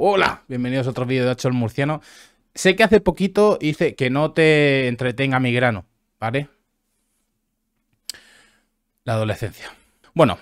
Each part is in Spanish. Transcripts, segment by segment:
Hola, bienvenidos a otro vídeo de Hacho el Murciano. Sé que hace poquito hice que no te entretenga mi grano, ¿vale? La adolescencia. Bueno,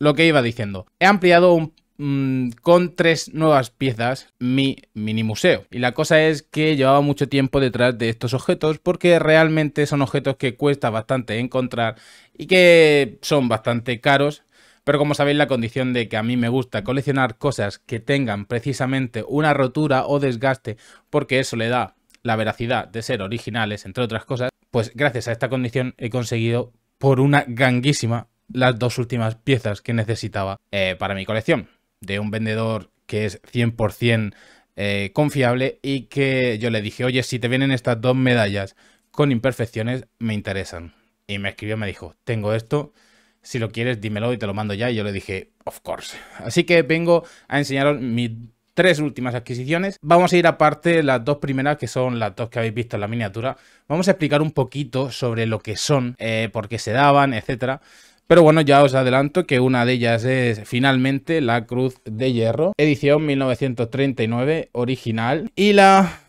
lo que iba diciendo. He ampliado mm, con tres nuevas piezas mi mini museo. Y la cosa es que llevaba mucho tiempo detrás de estos objetos porque realmente son objetos que cuesta bastante encontrar y que son bastante caros pero como sabéis, la condición de que a mí me gusta coleccionar cosas que tengan precisamente una rotura o desgaste, porque eso le da la veracidad de ser originales, entre otras cosas, pues gracias a esta condición he conseguido por una ganguísima las dos últimas piezas que necesitaba eh, para mi colección. De un vendedor que es 100% eh, confiable y que yo le dije, oye, si te vienen estas dos medallas con imperfecciones, me interesan. Y me escribió, me dijo, tengo esto, si lo quieres, dímelo y te lo mando ya. Y yo le dije, of course. Así que vengo a enseñaros mis tres últimas adquisiciones. Vamos a ir aparte las dos primeras, que son las dos que habéis visto en la miniatura. Vamos a explicar un poquito sobre lo que son, eh, por qué se daban, etcétera. Pero bueno, ya os adelanto que una de ellas es finalmente la Cruz de Hierro, edición 1939, original. Y la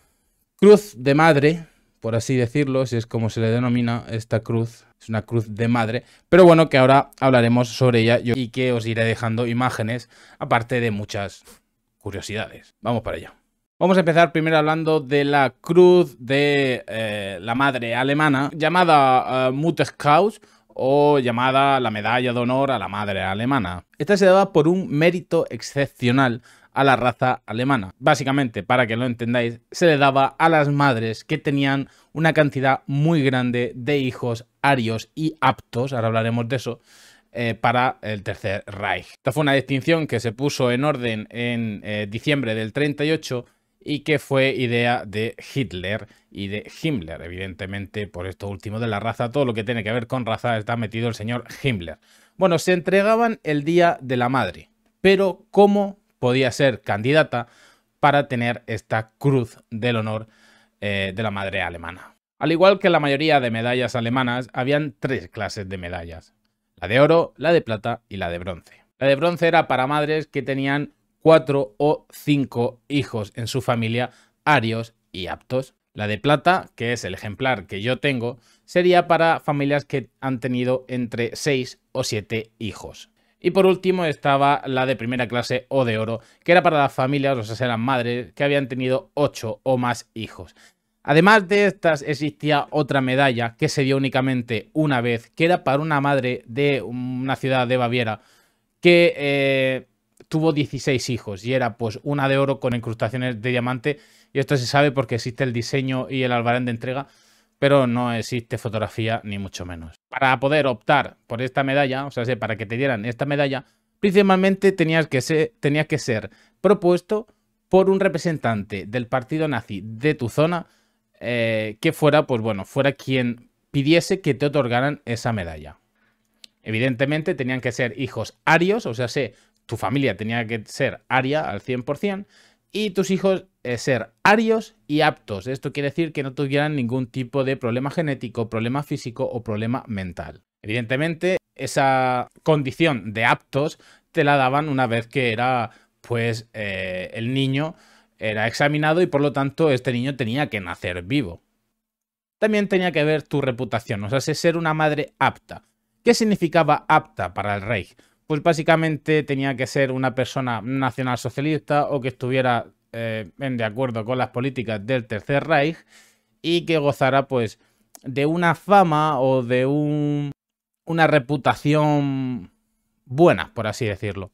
Cruz de Madre, por así decirlo, si es como se le denomina esta cruz. Es una cruz de madre, pero bueno, que ahora hablaremos sobre ella y que os iré dejando imágenes, aparte de muchas curiosidades. Vamos para allá. Vamos a empezar primero hablando de la cruz de eh, la madre alemana, llamada eh, o llamada la medalla de honor a la madre alemana. Esta se daba por un mérito excepcional a la raza alemana. Básicamente, para que lo entendáis, se le daba a las madres que tenían una cantidad muy grande de hijos arios y aptos, ahora hablaremos de eso, eh, para el Tercer Reich. Esta fue una distinción que se puso en orden en eh, diciembre del 38 y que fue idea de Hitler y de Himmler. Evidentemente, por esto último de la raza, todo lo que tiene que ver con raza está metido el señor Himmler. Bueno, se entregaban el Día de la Madre, pero ¿cómo podía ser candidata para tener esta Cruz del Honor eh, de la Madre Alemana. Al igual que la mayoría de medallas alemanas, habían tres clases de medallas. La de oro, la de plata y la de bronce. La de bronce era para madres que tenían cuatro o cinco hijos en su familia, arios y aptos. La de plata, que es el ejemplar que yo tengo, sería para familias que han tenido entre seis o siete hijos. Y por último estaba la de primera clase o de oro, que era para las familias, o sea, eran madres que habían tenido 8 o más hijos. Además de estas existía otra medalla que se dio únicamente una vez, que era para una madre de una ciudad de Baviera que eh, tuvo 16 hijos y era pues una de oro con incrustaciones de diamante y esto se sabe porque existe el diseño y el albarán de entrega pero no existe fotografía ni mucho menos. Para poder optar por esta medalla, o sea, para que te dieran esta medalla, principalmente tenías que ser, tenía que ser propuesto por un representante del partido nazi de tu zona eh, que fuera, pues bueno, fuera quien pidiese que te otorgaran esa medalla. Evidentemente tenían que ser hijos arios, o sea, tu familia tenía que ser aria al 100% y tus hijos eh, ser arios y aptos. Esto quiere decir que no tuvieran ningún tipo de problema genético, problema físico o problema mental. Evidentemente, esa condición de aptos te la daban una vez que era, pues, eh, el niño era examinado y por lo tanto este niño tenía que nacer vivo. También tenía que ver tu reputación, o sea, ser una madre apta. ¿Qué significaba apta para el rey? Pues básicamente tenía que ser una persona nacionalsocialista o que estuviera eh, de acuerdo con las políticas del Tercer Reich y que gozara pues de una fama o de un, una reputación buena, por así decirlo.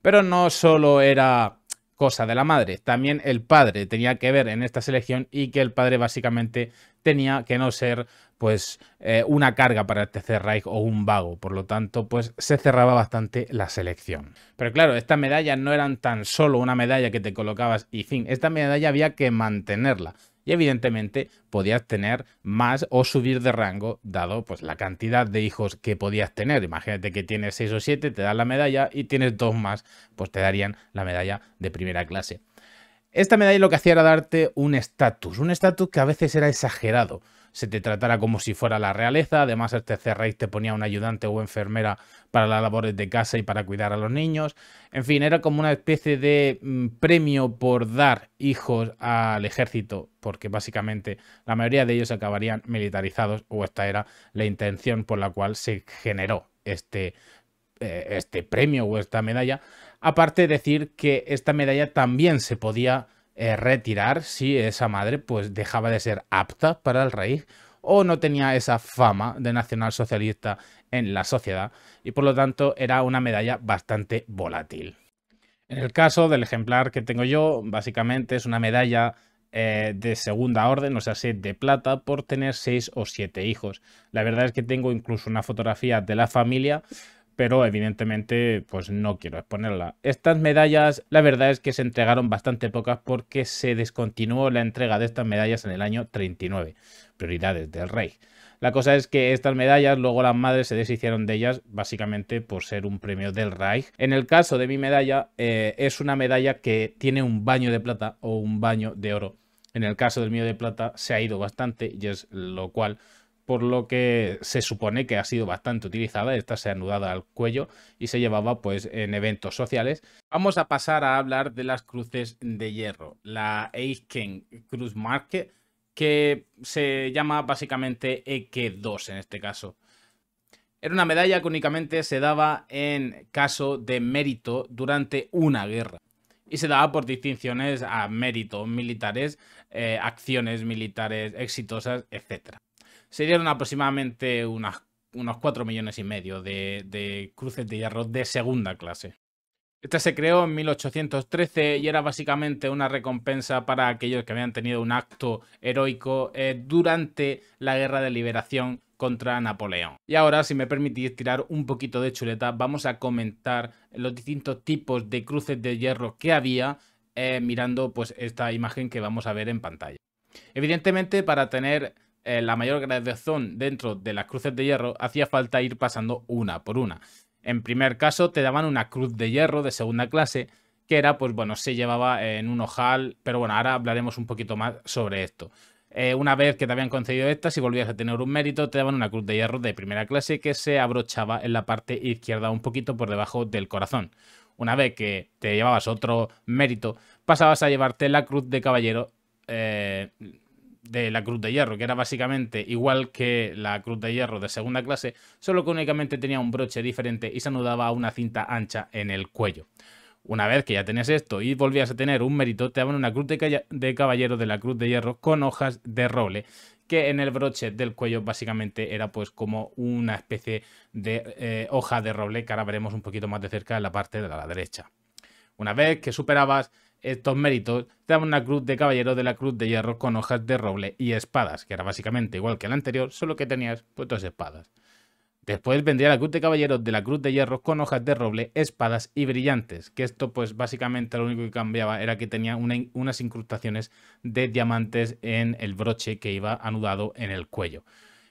Pero no solo era cosa de la madre, también el padre tenía que ver en esta selección y que el padre básicamente tenía que no ser pues eh, una carga para el Tercer Reich o un vago, por lo tanto pues se cerraba bastante la selección. Pero claro, estas medallas no eran tan solo una medalla que te colocabas y fin, esta medalla había que mantenerla y evidentemente podías tener más o subir de rango dado pues la cantidad de hijos que podías tener. Imagínate que tienes 6 o 7, te das la medalla y tienes dos más, pues te darían la medalla de primera clase. Esta medalla lo que hacía era darte un estatus, un estatus que a veces era exagerado. Se te tratara como si fuera la realeza, además este rey te ponía un ayudante o enfermera para las labores de casa y para cuidar a los niños. En fin, era como una especie de mm, premio por dar hijos al ejército, porque básicamente la mayoría de ellos acabarían militarizados o esta era la intención por la cual se generó este, eh, este premio o esta medalla Aparte de decir que esta medalla también se podía eh, retirar si esa madre pues dejaba de ser apta para el rey o no tenía esa fama de nacionalsocialista en la sociedad y por lo tanto era una medalla bastante volátil. En el caso del ejemplar que tengo yo, básicamente es una medalla eh, de segunda orden, o sea, de plata, por tener seis o siete hijos. La verdad es que tengo incluso una fotografía de la familia pero evidentemente pues no quiero exponerla. Estas medallas, la verdad es que se entregaron bastante pocas porque se descontinuó la entrega de estas medallas en el año 39, prioridades del Reich. La cosa es que estas medallas luego las madres se deshicieron de ellas básicamente por ser un premio del Reich. En el caso de mi medalla eh, es una medalla que tiene un baño de plata o un baño de oro. En el caso del mío de plata se ha ido bastante y es lo cual por lo que se supone que ha sido bastante utilizada, Esta se anudada al cuello y se llevaba pues en eventos sociales. Vamos a pasar a hablar de las cruces de hierro, la Eiken Cruz que se llama básicamente eke 2 en este caso. Era una medalla que únicamente se daba en caso de mérito durante una guerra y se daba por distinciones a méritos militares, eh, acciones militares exitosas, etc serían aproximadamente unos 4 millones y medio de, cruces de hierro de segunda clase. Esta se creó en 1813 y era básicamente una recompensa para aquellos que habían tenido un acto heroico eh, durante la Guerra de Liberación contra Napoleón. Y ahora, si me permitís tirar un poquito de chuleta, vamos a comentar los distintos tipos de cruces de hierro que había eh, mirando pues esta imagen que vamos a ver en pantalla. Evidentemente, para tener eh, la mayor gradación dentro de las cruces de hierro, hacía falta ir pasando una por una. En primer caso, te daban una cruz de hierro de segunda clase, que era, pues bueno, se llevaba en un ojal, pero bueno, ahora hablaremos un poquito más sobre esto. Eh, una vez que te habían concedido esta, si volvías a tener un mérito, te daban una cruz de hierro de primera clase que se abrochaba en la parte izquierda, un poquito por debajo del corazón. Una vez que te llevabas otro mérito, pasabas a llevarte la cruz de caballero eh, de la Cruz de Hierro, que era básicamente igual que la Cruz de Hierro de segunda clase, solo que únicamente tenía un broche diferente y se anudaba a una cinta ancha en el cuello. Una vez que ya tenías esto y volvías a tener un mérito, te daban una cruz de, caballero de la Cruz de Hierro con hojas de roble, que en el broche del cuello básicamente era pues como una especie de eh, hoja de roble que ahora veremos un poquito más de cerca en la parte de la derecha. Una vez que superabas estos méritos daban una cruz de caballero de la cruz de hierro con hojas de roble y espadas, que era básicamente igual que la anterior, solo que tenías pues dos espadas. Después vendría la cruz de caballeros de la cruz de hierro con hojas de roble, espadas y brillantes, que esto pues básicamente lo único que cambiaba era que tenía unas incrustaciones de diamantes en el broche que iba anudado en el cuello.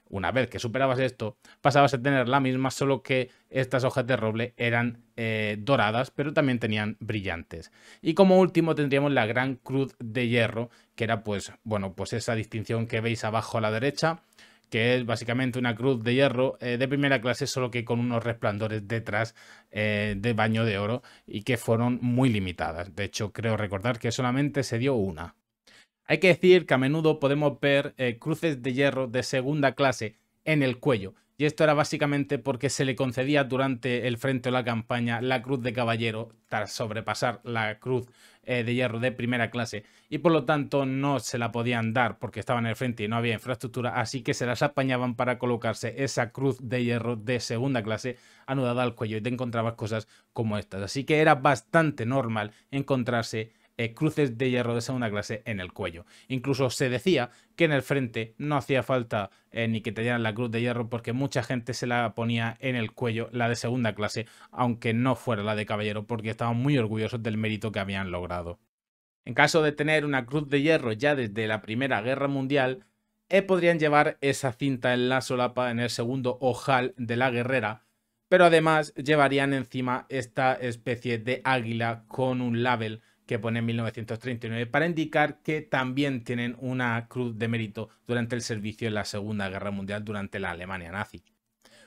Una vez que superabas esto, pasabas a tener la misma, solo que estas hojas de roble eran eh, doradas, pero también tenían brillantes. Y como último tendríamos la Gran Cruz de Hierro, que era pues, bueno, pues esa distinción que veis abajo a la derecha, que es básicamente una cruz de hierro eh, de primera clase, solo que con unos resplandores detrás eh, de baño de oro y que fueron muy limitadas. De hecho, creo recordar que solamente se dio una. Hay que decir que a menudo podemos ver eh, cruces de hierro de segunda clase en el cuello, y esto era básicamente porque se le concedía durante el frente de la campaña la cruz de caballero tras sobrepasar la cruz eh, de hierro de primera clase y por lo tanto no se la podían dar porque estaban en el frente y no había infraestructura así que se las apañaban para colocarse esa cruz de hierro de segunda clase anudada al cuello y te encontrabas cosas como estas así que era bastante normal encontrarse eh, cruces de hierro de segunda clase en el cuello. Incluso se decía que en el frente no hacía falta eh, ni que tenían la cruz de hierro porque mucha gente se la ponía en el cuello, la de segunda clase, aunque no fuera la de caballero porque estaban muy orgullosos del mérito que habían logrado. En caso de tener una cruz de hierro ya desde la Primera Guerra Mundial, eh, podrían llevar esa cinta en la solapa en el segundo ojal de la guerrera, pero además llevarían encima esta especie de águila con un label que pone 1939 para indicar que también tienen una cruz de mérito durante el servicio en la Segunda Guerra Mundial durante la Alemania nazi.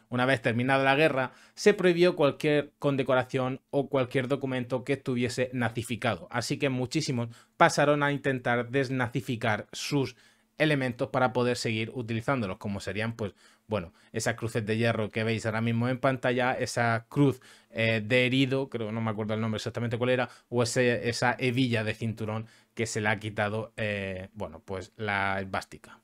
Una vez terminada la guerra, se prohibió cualquier condecoración o cualquier documento que estuviese nazificado, así que muchísimos pasaron a intentar desnazificar sus elementos para poder seguir utilizándolos, como serían pues bueno, esas cruces de hierro que veis ahora mismo en pantalla, esa cruz eh, de herido, creo, que no me acuerdo el nombre exactamente cuál era, o esa hebilla de cinturón que se le ha quitado, eh, bueno, pues la esvástica.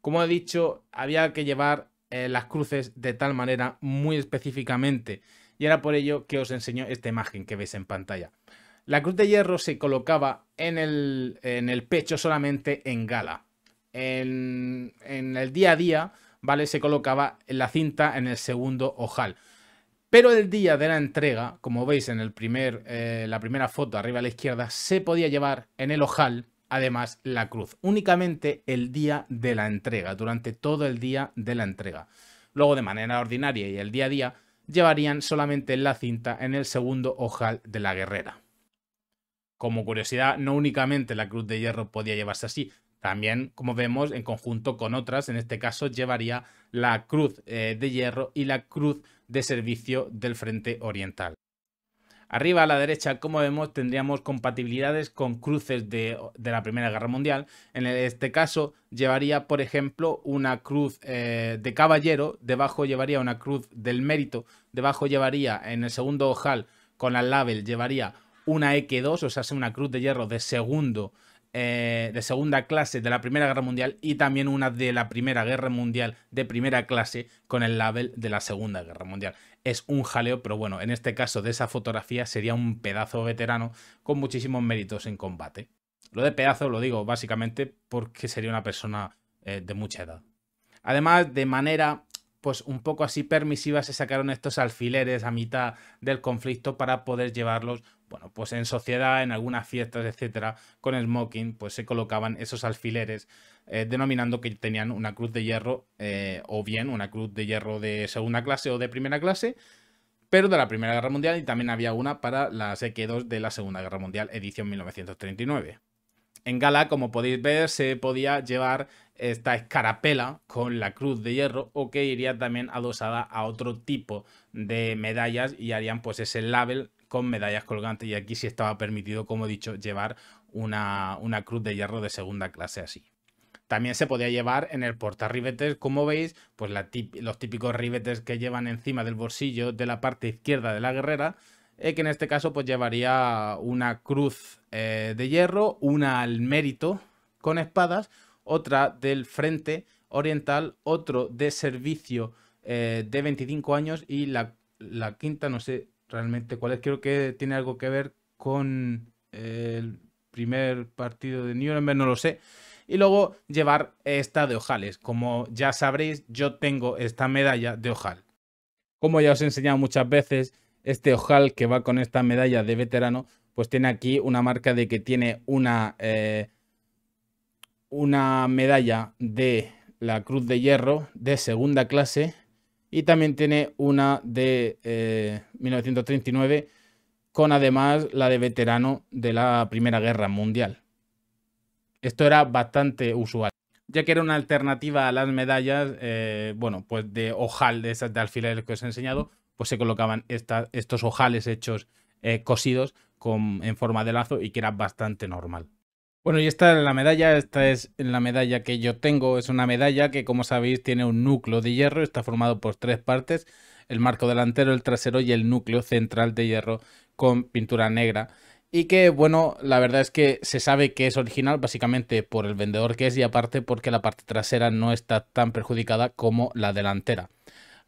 Como he dicho, había que llevar eh, las cruces de tal manera muy específicamente, y era por ello que os enseño esta imagen que veis en pantalla. La cruz de hierro se colocaba en el, en el pecho solamente en gala. En, en el día a día se colocaba la cinta en el segundo ojal. Pero el día de la entrega, como veis en el primer, eh, la primera foto arriba a la izquierda, se podía llevar en el ojal, además, la cruz. Únicamente el día de la entrega, durante todo el día de la entrega. Luego, de manera ordinaria y el día a día, llevarían solamente la cinta en el segundo ojal de la guerrera. Como curiosidad, no únicamente la cruz de hierro podía llevarse así, también, como vemos, en conjunto con otras, en este caso llevaría la Cruz eh, de Hierro y la Cruz de Servicio del Frente Oriental. Arriba a la derecha, como vemos, tendríamos compatibilidades con cruces de, la Primera Guerra Mundial. En este caso, llevaría, por ejemplo, una cruz eh, de caballero, debajo llevaría una cruz del mérito, debajo llevaría, en el segundo ojal, con la label, llevaría una X2, e o sea, una cruz de hierro de segundo eh, de segunda clase de la Primera Guerra Mundial y también una de la Primera Guerra Mundial de primera clase con el label de la Segunda Guerra Mundial. Es un jaleo, pero bueno, en este caso de esa fotografía sería un pedazo veterano con muchísimos méritos en combate. Lo de pedazo lo digo básicamente porque sería una persona eh, de mucha edad. Además, de manera pues un poco así permisivas se sacaron estos alfileres a mitad del conflicto para poder llevarlos, bueno, pues en sociedad, en algunas fiestas, etcétera, con smoking, pues se colocaban esos alfileres eh, denominando que tenían una cruz de hierro eh, o bien una cruz de hierro de segunda clase o de primera clase pero de la Primera Guerra Mundial y también había una para las equedos 2 de la Segunda Guerra Mundial, edición 1939. En Gala, como podéis ver, se podía llevar esta escarapela con la cruz de hierro o que iría también adosada a otro tipo de medallas y harían pues ese label con medallas colgantes y aquí sí estaba permitido, como he dicho, llevar una, una cruz de hierro de segunda clase así. También se podía llevar en el ribetes como veis, pues los típicos ribetes que llevan encima del bolsillo de la parte izquierda de la guerrera, eh, que en este caso pues llevaría una cruz eh, de hierro, una al mérito con espadas, otra del Frente Oriental, otro de servicio eh, de 25 años y la, quinta, no sé realmente cuál es, creo que tiene algo que ver con eh, el primer partido de Nuremberg, no lo sé. Y luego llevar esta de Ojales. Como ya sabréis, yo tengo esta medalla de Ojal. Como ya os he enseñado muchas veces, este Ojal que va con esta medalla de veterano, pues tiene aquí una marca de que tiene una... Eh, una medalla de la Cruz de Hierro de segunda clase y también tiene una de 1939 eh, con además la de veterano de la Primera Guerra Mundial. Esto era bastante usual, ya que era una alternativa a las medallas, eh, bueno, pues de ojal, de esas de alfileres que os he enseñado, pues se colocaban estos ojales hechos eh, cosidos en forma de lazo y que era bastante normal. Bueno, y esta es la medalla, esta es la medalla que yo tengo, es una medalla que como sabéis tiene un núcleo de hierro, está formado por tres partes, el marco delantero, el trasero y el núcleo central de hierro con pintura negra. Y que bueno, la verdad es que se sabe que es original básicamente por el vendedor que es y aparte porque la parte trasera no está tan perjudicada como la delantera.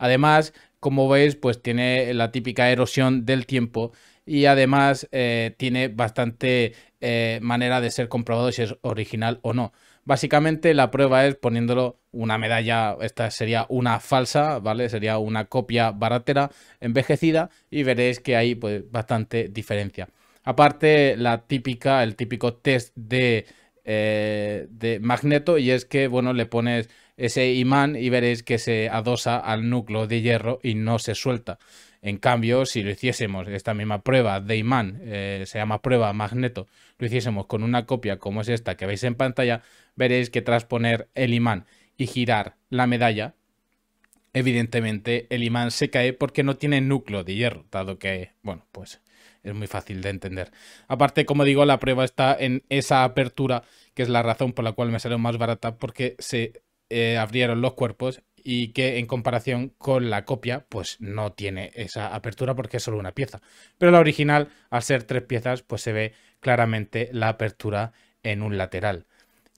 Además, como veis, pues tiene la típica erosión del tiempo y además eh, tiene bastante eh, manera de ser comprobado si es original o no. Básicamente la prueba es poniéndolo una medalla, esta sería una falsa, ¿vale? Sería una copia baratera envejecida y veréis que hay pues, bastante diferencia. Aparte, la típica, el típico test de, eh, de magneto y es que, bueno, le pones ese imán y veréis que se adosa al núcleo de hierro y no se suelta. En cambio, si lo hiciésemos, esta misma prueba de imán, eh, se llama prueba magneto, lo hiciésemos con una copia como es esta que veis en pantalla, veréis que tras poner el imán y girar la medalla, evidentemente el imán se cae porque no tiene núcleo de hierro, dado que, bueno, pues es muy fácil de entender. Aparte, como digo, la prueba está en esa apertura, que es la razón por la cual me salió más barata, porque se eh, abrieron los cuerpos y que en comparación con la copia pues no tiene esa apertura porque es solo una pieza. Pero la original al ser tres piezas pues se ve claramente la apertura en un lateral.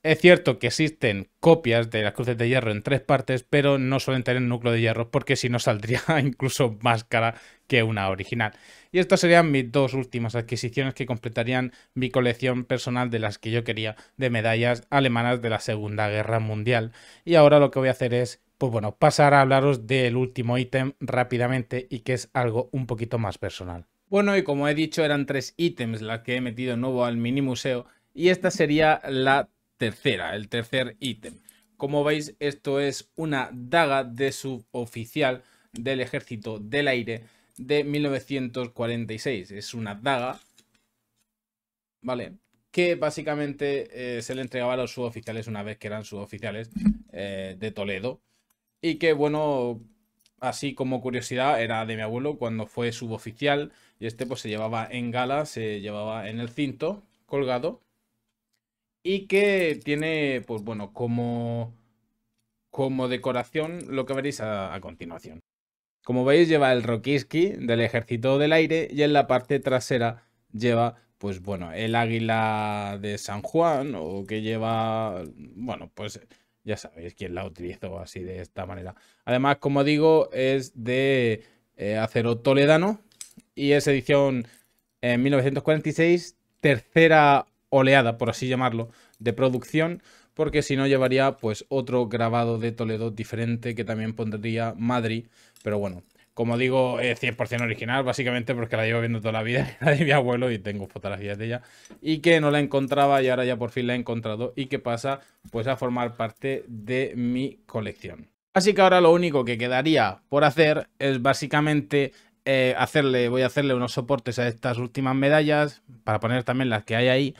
Es cierto que existen copias de las cruces de hierro en tres partes, pero no suelen tener núcleo de hierro porque si no saldría incluso más cara que una original. Y estas serían mis dos últimas adquisiciones que completarían mi colección personal de las que yo quería de medallas alemanas de la Segunda Guerra Mundial. Y ahora lo que voy a hacer es pues bueno, pasar a hablaros del último ítem rápidamente y que es algo un poquito más personal. Bueno, y como he dicho, eran tres ítems las que he metido nuevo al mini museo y esta sería la tercera, el tercer ítem. Como veis, esto es una daga de suboficial del Ejército del Aire de 1946. Es una daga, ¿vale? Que básicamente eh, se le entregaba a los suboficiales una vez que eran suboficiales eh, de Toledo. Y que bueno, así como curiosidad, era de mi abuelo cuando fue suboficial y este pues se llevaba en gala, se llevaba en el cinto colgado y que tiene pues bueno, como como decoración lo que veréis a, continuación. Como veis lleva el Rokiski del ejército del aire y en la parte trasera lleva pues bueno, el águila de San Juan o que lleva bueno, pues ya sabéis quién la utilizó así de esta manera. Además, como digo, es de eh, acero toledano y es edición eh, en 1946, tercera oleada, por así llamarlo, de producción, porque si no llevaría pues otro grabado de Toledo diferente que también pondría Madrid, pero bueno, como digo, es eh, 100% original, básicamente porque la llevo viendo toda la vida, la de mi abuelo y tengo fotografías de ella, y que no la encontraba y ahora ya por fin la he encontrado y que pasa pues a formar parte de mi colección. Así que ahora lo único que quedaría por hacer es básicamente eh, hacerle, voy a hacerle unos soportes a estas últimas medallas para poner también las que hay ahí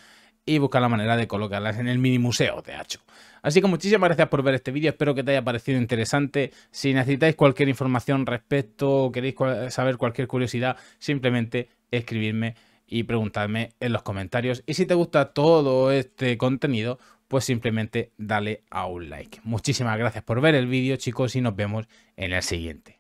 y buscar la manera de colocarlas en el mini museo de Hacho. Así que muchísimas gracias por ver este vídeo, espero que te haya parecido interesante. Si necesitáis cualquier información respecto o queréis saber cualquier curiosidad, simplemente escribirme y preguntarme en los comentarios. Y si te gusta todo este contenido, pues simplemente dale a un like. Muchísimas gracias por ver el vídeo, chicos, y nos vemos en el siguiente.